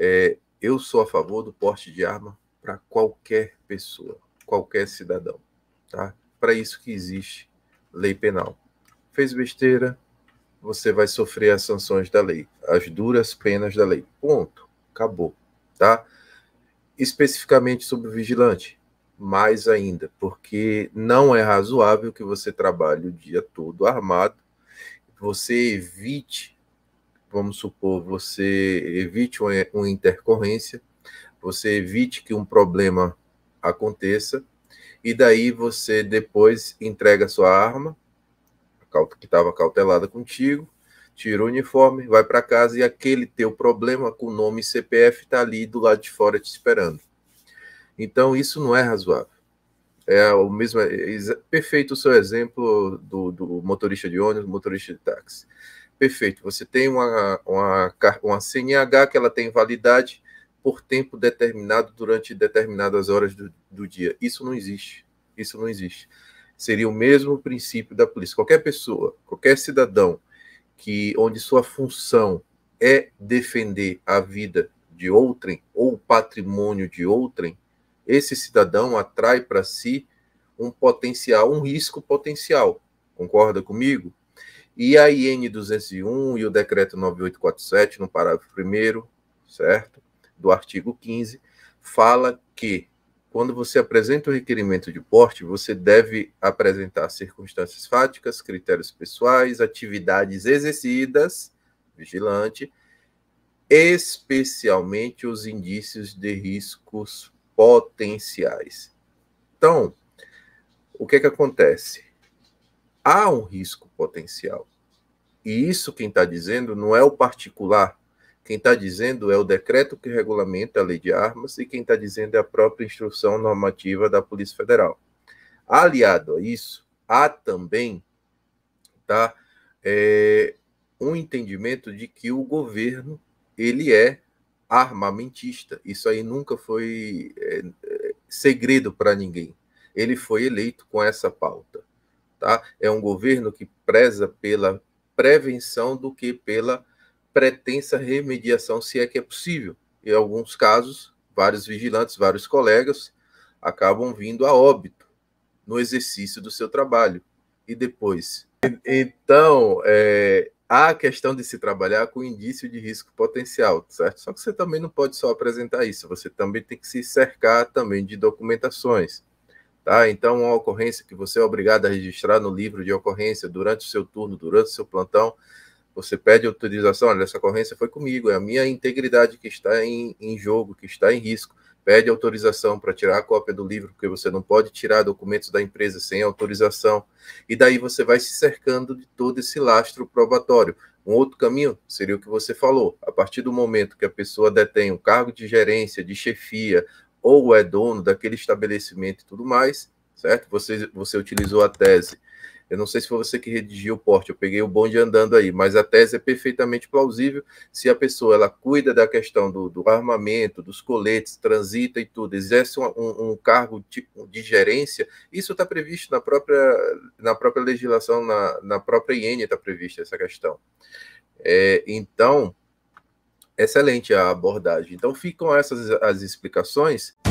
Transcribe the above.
É, eu sou a favor do porte de arma para qualquer pessoa, qualquer cidadão. Tá? Para isso que existe lei penal. Fez besteira, você vai sofrer as sanções da lei, as duras penas da lei. Ponto. Acabou. Tá? Especificamente sobre o vigilante, mais ainda, porque não é razoável que você trabalhe o dia todo armado, você evite vamos supor, você evite uma, intercorrência, você evite que um problema aconteça, e daí você depois entrega sua arma, que estava cautelada contigo, tira o uniforme, vai para casa e aquele teu problema com nome e CPF está ali do lado de fora te esperando. Então, isso não é razoável. É o mesmo, é perfeito o seu exemplo do, do motorista de ônibus, motorista de táxi. Perfeito. Você tem uma, uma, uma CNH que ela tem validade por tempo determinado durante determinadas horas do, do dia. Isso não existe. Isso não existe. Seria o mesmo princípio da polícia. Qualquer pessoa, qualquer cidadão que onde sua função é defender a vida de outrem ou o patrimônio de outrem, esse cidadão atrai para si um potencial, um risco potencial. Concorda comigo? e a IN 201 e o decreto 9847, no parágrafo 1, certo? Do artigo 15, fala que quando você apresenta o requerimento de porte, você deve apresentar circunstâncias fáticas, critérios pessoais, atividades exercidas, vigilante, especialmente os indícios de riscos potenciais. Então, o que, é que acontece? há um risco potencial. E isso quem está dizendo não é o particular, quem está dizendo é o decreto que regulamenta a lei de armas e quem está dizendo é a própria instrução normativa da Polícia Federal. Aliado a isso, há também tá, é, um entendimento de que o governo ele é armamentista. Isso aí nunca foi é, é segredo para ninguém. Ele foi eleito com essa pauta. Tá? É um governo que preza pela prevenção do que pela pretensa remediação, se é que é possível. Em alguns casos, vários vigilantes, vários colegas acabam vindo a óbito no exercício do seu trabalho. E depois? Então, é, há a questão de se trabalhar com indício de risco potencial, certo? Só que você também não pode só apresentar isso, você também tem que se cercar também de documentações. Tá? Então, uma ocorrência que você é obrigado a registrar no livro de ocorrência durante o seu turno, durante o seu plantão, você pede autorização, olha, essa ocorrência foi comigo, é a minha integridade que está em, em jogo, que está em risco. Pede autorização para tirar a cópia do livro, porque você não pode tirar documentos da empresa sem autorização. E daí você vai se cercando de todo esse lastro probatório. Um outro caminho seria o que você falou. A partir do momento que a pessoa detém um cargo de gerência, de chefia ou é dono daquele estabelecimento e tudo mais, certo? Você, você utilizou a tese. Eu não sei se foi você que redigiu o porte, eu peguei o bonde andando aí, mas a tese é perfeitamente plausível se a pessoa ela cuida da questão do, do armamento, dos coletes, transita e tudo, exerce um, um, um cargo de, de, gerência, isso está previsto na própria, na própria legislação, na, na própria IN está prevista essa questão. É, então, Excelente a abordagem. Então ficam essas as explicações.